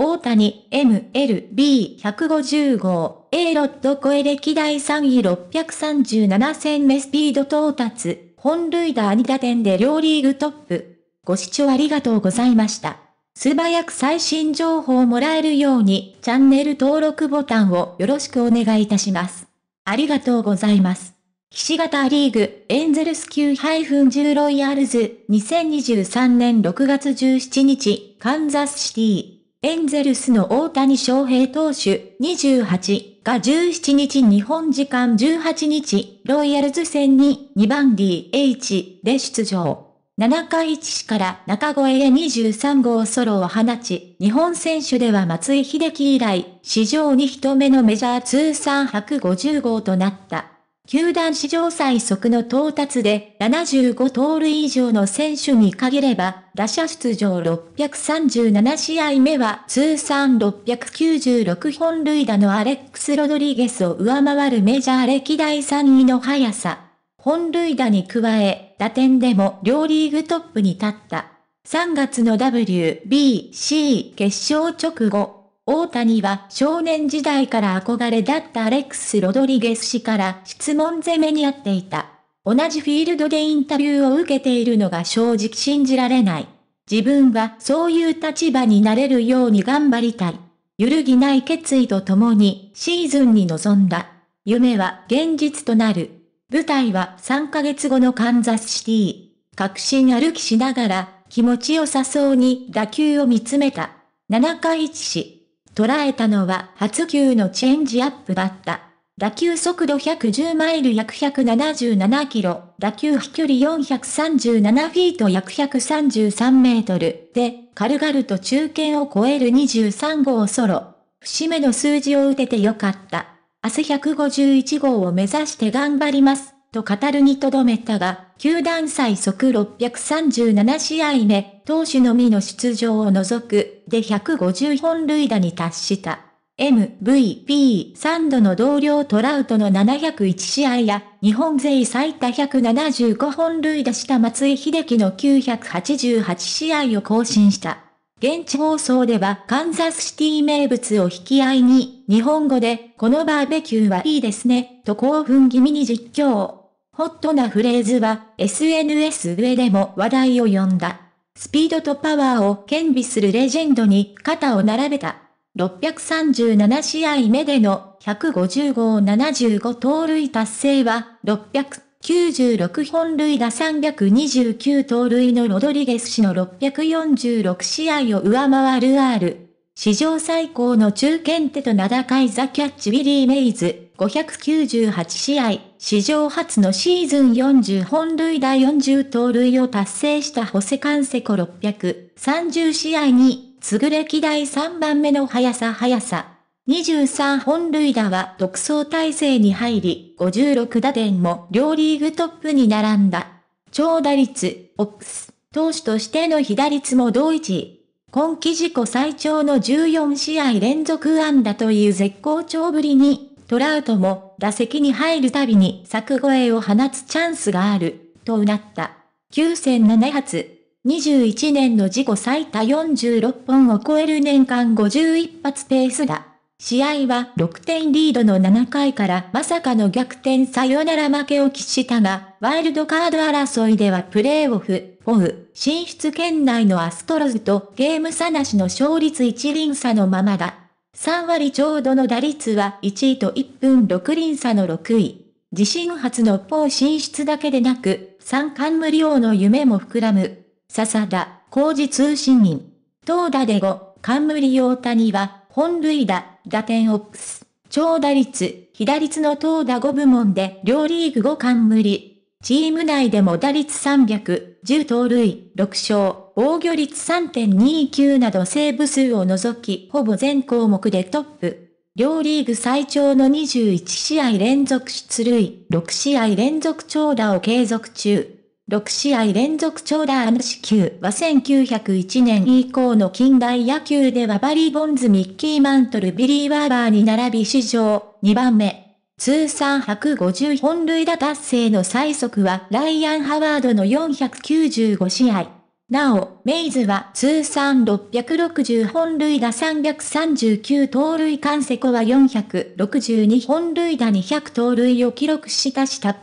大谷 MLB150 号 A ロッド超え歴代3位637戦目スピード到達、本塁打2打点で両リーグトップ。ご視聴ありがとうございました。素早く最新情報をもらえるようにチャンネル登録ボタンをよろしくお願いいたします。ありがとうございます。岸型リーグ、エンゼルス級 -10 ロイヤルズ、2023年6月17日、カンザスシティ。エンゼルスの大谷翔平投手28が17日日本時間18日、ロイヤルズ戦に2番 DH で出場。7回1から中越へ23号ソロを放ち、日本選手では松井秀喜以来、史上に人目のメジャー通算150号となった。球団史上最速の到達で75盗塁以上の選手に限れば、打者出場637試合目は通算696本塁打のアレックス・ロドリゲスを上回るメジャー歴代3位の速さ。本塁打に加え、打点でも両リーグトップに立った。3月の WBC 決勝直後、大谷は少年時代から憧れだったアレックス・ロドリゲス氏から質問攻めにあっていた。同じフィールドでインタビューを受けているのが正直信じられない。自分はそういう立場になれるように頑張りたい。揺るぎない決意とともにシーズンに臨んだ。夢は現実となる。舞台は3ヶ月後のカンザスシティ。確信歩きしながら気持ちよさそうに打球を見つめた。7回1死。捉えたのは初球のチェンジアップだった。打球速度110マイル約177キロ、打球飛距離437フィート約133メートルで、軽々と中堅を超える23号ソロ。節目の数字を打ててよかった。明日151号を目指して頑張ります、と語るにとどめたが、球団最速637試合目、投手のみの出場を除く、で150本塁打に達した。MVP3 度の同僚トラウトの701試合や、日本勢最多175本塁打した松井秀喜の988試合を更新した。現地放送ではカンザスシティ名物を引き合いに、日本語で、このバーベキューはいいですね、と興奮気味に実況。ホットなフレーズは、SNS 上でも話題を呼んだ。スピードとパワーを兼備するレジェンドに肩を並べた。637試合目での150号75盗塁達成は696本塁打329盗塁のロドリゲス氏の646試合を上回る R。史上最高の中堅手と名高いザ・キャッチ・ウィリー・メイズ598試合。史上初のシーズン40本塁打40盗塁を達成したホセカンセコ630試合に、次ぐ歴代3番目の速さ速さ。23本塁打は独走体制に入り、56打点も両リーグトップに並んだ。長打率、オックス、投手としての被打率も同一。位。今季自己最長の14試合連続安打という絶好調ぶりに、トラウトも打席に入るたびに柵越えを放つチャンスがある、とうなった。9戦7発。21年の自己最多46本を超える年間51発ペースだ。試合は6点リードの7回からまさかの逆転サヨナラ負けを喫したが、ワイルドカード争いではプレーオフ、オフ、進出圏内のアストロズとゲーム差なしの勝率一輪差のままだ。3割ちょうどの打率は1位と1分6厘差の6位。自身初のポ進出だけでなく、三冠無料の夢も膨らむ。笹田、工事通信員。投打で5、冠用谷は、本塁打、打点オックス。長打率、左打率の投打5部門で両リーグ5冠無理。チーム内でも打率300、10盗塁、6勝、防御率3.29などセーブ数を除き、ほぼ全項目でトップ。両リーグ最長の21試合連続出塁、6試合連続長打を継続中。6試合連続長打支給は1901年以降の近代野球ではバリー・ボンズ・ミッキー・マントル・ビリー・ワーバーに並び史上2番目。通算150本塁打達成の最速はライアン・ハワードの495試合。なお、メイズは通算660本塁打339盗塁ンセコは462本塁打200盗塁を記録したした。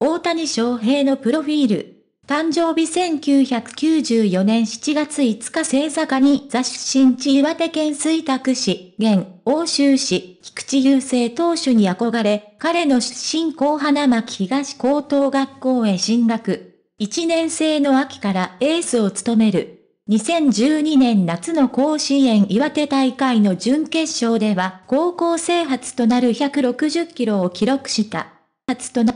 大谷翔平のプロフィール。誕生日1994年7月5日正座下に座出身地岩手県水拓市、現、欧州市、菊池雄星投手に憧れ、彼の出身校花巻東高等学校へ進学。1年生の秋からエースを務める。2012年夏の甲子園岩手大会の準決勝では高校生初となる160キロを記録した。初とな